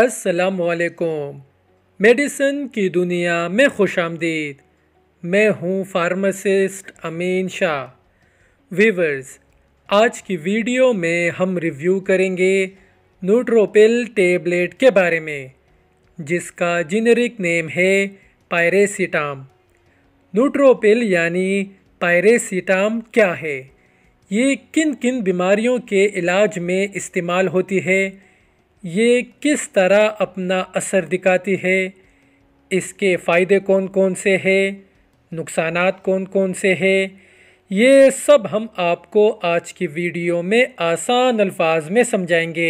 असलकुम मेडिसिन की दुनिया में खुश आमदीद मैं हूँ फार्मासिस्ट अमीन शाह वीवर्स आज की वीडियो में हम रिव्यू करेंगे नूट्रोपिल टेबलेट के बारे में जिसका जेनेरिक नेम है पायरेसीटाम नूट्रोपिल यानी पायरेसीटाम क्या है ये किन किन बीमारियों के इलाज में इस्तेमाल होती है ये किस तरह अपना असर दिखाती है इसके फ़ायदे कौन कौन से हैं नुकसान कौन कौन से हैं ये सब हम आपको आज की वीडियो में आसान अल्फाज में समझाएंगे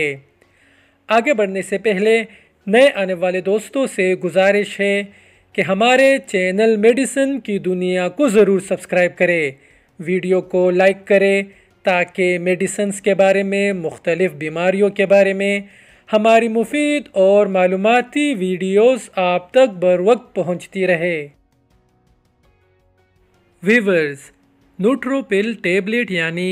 आगे बढ़ने से पहले नए आने वाले दोस्तों से गुजारिश है कि हमारे चैनल मेडिसिन की दुनिया को ज़रूर सब्सक्राइब करें वीडियो को लाइक करें ताकि मेडिसन्स के बारे में मुख्तलिफ़ बीमारियों के बारे में हमारी मुफीद और मालूमती वीडियोस आप तक बर वक्त पहुँचती रहे वीवर्स नोट्रोपिल टेबलेट यानी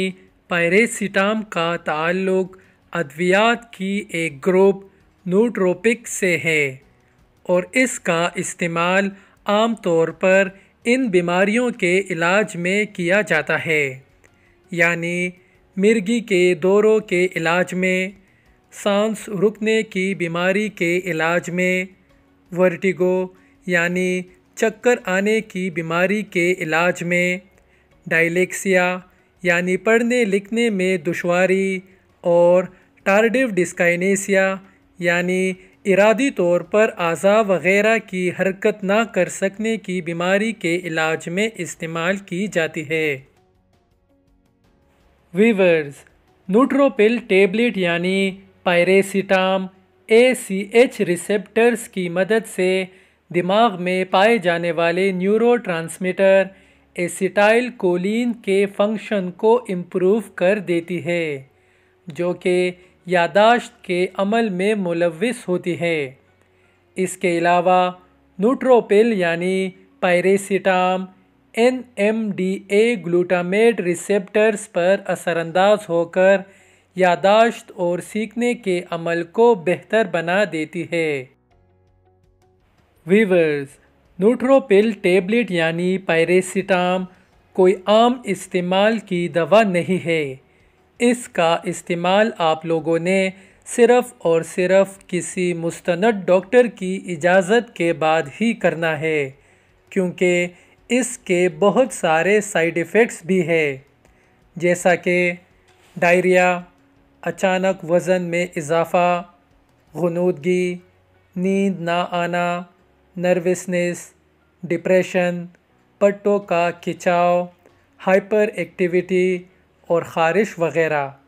पायरेसिटाम का ताल्लुक अद्वियात की एक ग्रुप न्यूट्रोपिक से है और इसका इस्तेमाल आम तौर पर इन बीमारियों के इलाज में किया जाता है यानी मिर्गी के दौरों के इलाज में सांस रुकने की बीमारी के इलाज में वर्टिगो यानी चक्कर आने की बीमारी के इलाज में डायलेक्सिया यानी पढ़ने लिखने में दुशारी और टारडिव डिस्काइनेसिया यानी इरादी तौर पर आज़ा वगैरह की हरकत ना कर सकने की बीमारी के इलाज में इस्तेमाल की जाती है वीवर्स न्यूट्रोपिल टेबलेट यानी पायरेसिटाम ए सी एच रिसेप्टर्स की मदद से दिमाग में पाए जाने वाले न्यूरो ट्रांसमीटर एसिटाइल कोलिन के फंक्शन को इम्प्रूव कर देती है जो कि यादाश्त के अमल में मुलविस होती है इसके अलावा नूट्रोपिल यानी piracetam N M D A glutamate receptors पर असरअंदाज होकर यादाश्त और सीखने के अमल को बेहतर बना देती है वीवर्स न्यूट्रोपिल टेबलेट यानी पायरेसिटाम कोई आम इस्तेमाल की दवा नहीं है इसका इस्तेमाल आप लोगों ने सिर्फ और सिर्फ किसी मुस्तनद डॉक्टर की इजाज़त के बाद ही करना है क्योंकि इसके बहुत सारे साइड इफ़ेक्ट्स भी है जैसा कि डायरिया अचानक वज़न में इजाफ़ा गनूदगी नींद ना आना नर्वसनेस डिप्रेशन पट्टों का खिंचाव हाइपर एक्टिविटी और ख़ारिश वग़ैरह